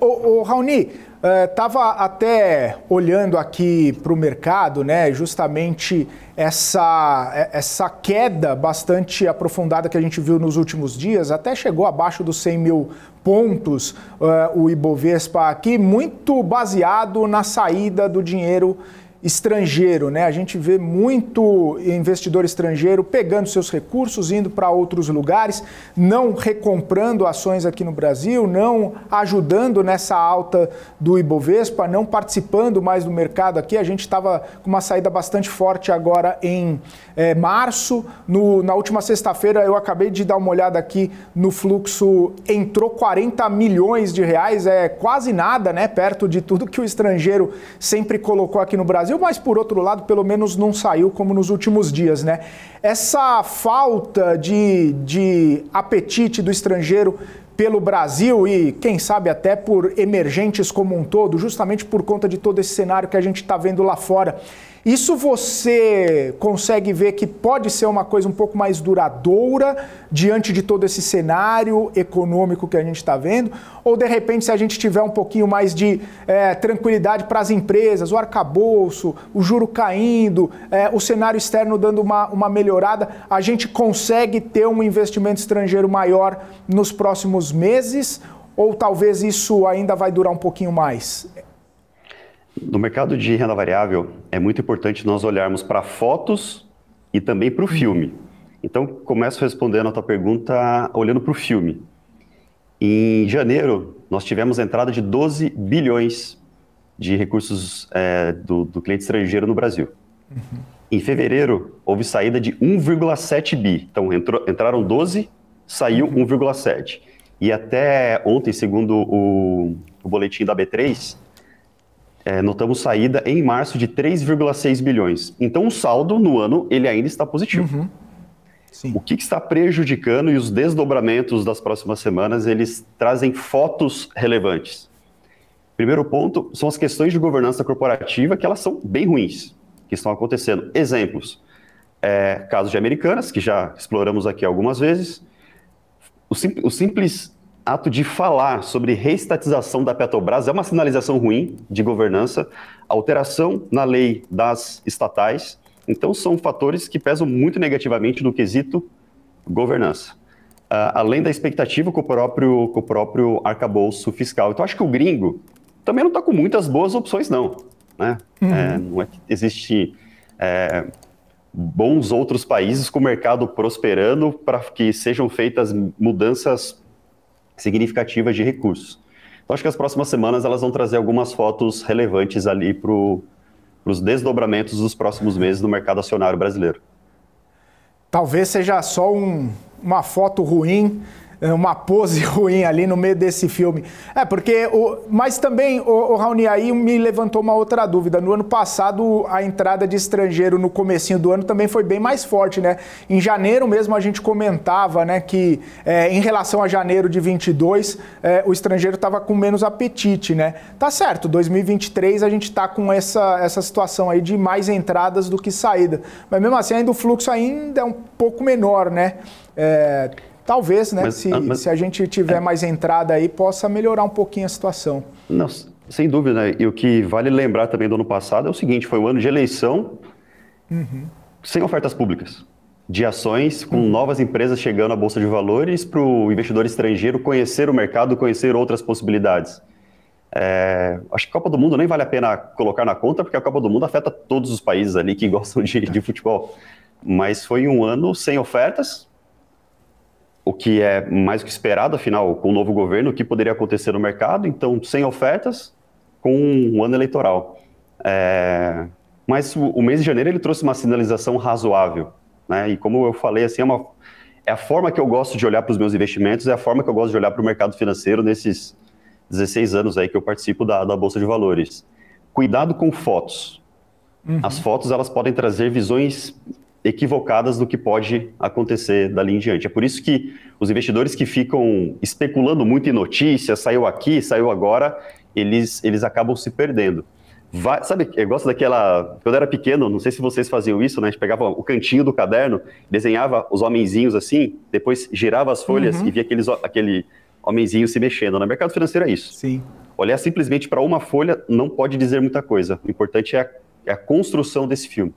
O, o Raoni, estava eh, até olhando aqui para o mercado, né? Justamente essa, é, essa queda bastante aprofundada que a gente viu nos últimos dias, até chegou abaixo dos 100 mil pontos eh, o Ibovespa aqui, muito baseado na saída do dinheiro estrangeiro, né? A gente vê muito investidor estrangeiro pegando seus recursos, indo para outros lugares, não recomprando ações aqui no Brasil, não ajudando nessa alta do Ibovespa, não participando mais do mercado aqui. A gente estava com uma saída bastante forte agora em é, março. No, na última sexta-feira eu acabei de dar uma olhada aqui no fluxo, entrou 40 milhões de reais, é quase nada, né? Perto de tudo que o estrangeiro sempre colocou aqui no Brasil. Brasil, mas por outro lado, pelo menos não saiu como nos últimos dias, né? Essa falta de, de apetite do estrangeiro pelo Brasil e, quem sabe, até por emergentes como um todo, justamente por conta de todo esse cenário que a gente está vendo lá fora isso você consegue ver que pode ser uma coisa um pouco mais duradoura diante de todo esse cenário econômico que a gente está vendo? Ou de repente, se a gente tiver um pouquinho mais de é, tranquilidade para as empresas, o arcabouço, o juro caindo, é, o cenário externo dando uma, uma melhorada, a gente consegue ter um investimento estrangeiro maior nos próximos meses? Ou talvez isso ainda vai durar um pouquinho mais? No mercado de renda variável, é muito importante nós olharmos para fotos e também para o filme. Então, começo respondendo a tua pergunta olhando para o filme. Em janeiro, nós tivemos a entrada de 12 bilhões de recursos é, do, do, cliente estrangeiro no Brasil. Uhum. Em fevereiro, houve saída de 1,7 bi. Então, entrou, entraram 12, saiu 1,7. E até ontem, segundo o, o boletim da B3, é, notamos saída em março de 3,6 bilhões. Então o saldo no ano ele ainda está positivo. Uhum. O que, que, está prejudicando e os desdobramentos das próximas semanas eles trazem fotos relevantes. Primeiro ponto são as questões de governança corporativa que elas são bem ruins, que estão acontecendo. Exemplos: é, caso de Americanas que já exploramos aqui algumas vezes. o, sim, o simples ato de falar sobre reestatização da Petrobras é uma sinalização ruim de governança, alteração na lei das estatais. Então, são fatores que pesam muito negativamente no quesito governança. Uh, além da expectativa com o próprio, com o próprio arcabouço fiscal. Então, acho que o gringo também não está com muitas boas opções, não. Né? Uhum. É, não é que existe é, bons outros países com o mercado prosperando para que sejam feitas mudanças significativas de recursos. Então, acho que as próximas semanas elas vão trazer algumas fotos relevantes ali para os desdobramentos dos próximos meses no mercado acionário brasileiro. Talvez seja só um, uma foto ruim é uma pose ruim ali no meio desse filme. É, porque. O, mas também, o, o Raoni, aí me levantou uma outra dúvida. No ano passado, a entrada de estrangeiro no comecinho do ano também foi bem mais forte, né? Em janeiro mesmo a gente comentava, né, que é, em relação a janeiro de 22, é, o estrangeiro estava com menos apetite, né? Tá certo, 2023 a gente está com essa, essa situação aí de mais entradas do que saída. Mas mesmo assim, ainda o fluxo ainda é um pouco menor, né? É, Talvez, né? Mas, se, ah, mas, se, a gente tiver é, mais entrada aí, possa melhorar um pouquinho a situação. Não, sem dúvida, né? E o que vale lembrar também do ano passado é o seguinte: foi um ano de eleição uhum. sem ofertas públicas. De ações com uhum. novas empresas chegando à Bolsa de Valores para o investidor estrangeiro conhecer o mercado, conhecer outras possibilidades. É, acho que a Copa do Mundo nem vale a pena colocar na conta, porque a Copa do Mundo afeta todos os países ali que gostam de, de futebol. Mas foi um ano sem ofertas, o que é mais do que esperado, afinal, com o novo governo, o que poderia acontecer no mercado, então, sem ofertas, com um ano eleitoral. É... Mas o, o, mês de janeiro ele trouxe uma sinalização razoável, né? E como eu falei, assim, é, uma, é a forma que eu gosto de olhar para os meus investimentos, é a forma que eu gosto de olhar para o mercado financeiro nesses 16 anos aí que eu participo da, da Bolsa de Valores. Cuidado com fotos. Uhum. As fotos, elas podem trazer visões equivocadas do que pode acontecer dali em diante. É por isso que os investidores que ficam especulando muito em notícias, saiu aqui, saiu agora, eles, eles acabam se perdendo. Vai, sabe, eu gosto daquela. Quando eu era pequeno, não sei se vocês faziam isso, né? A gente pegava o cantinho do caderno, desenhava os homenzinhos assim, depois girava as folhas uhum. e via aqueles, aquele homenzinho se mexendo. No mercado financeiro é isso. Sim. Olhar simplesmente para uma folha não pode dizer muita coisa. O importante é a, é a construção desse filme.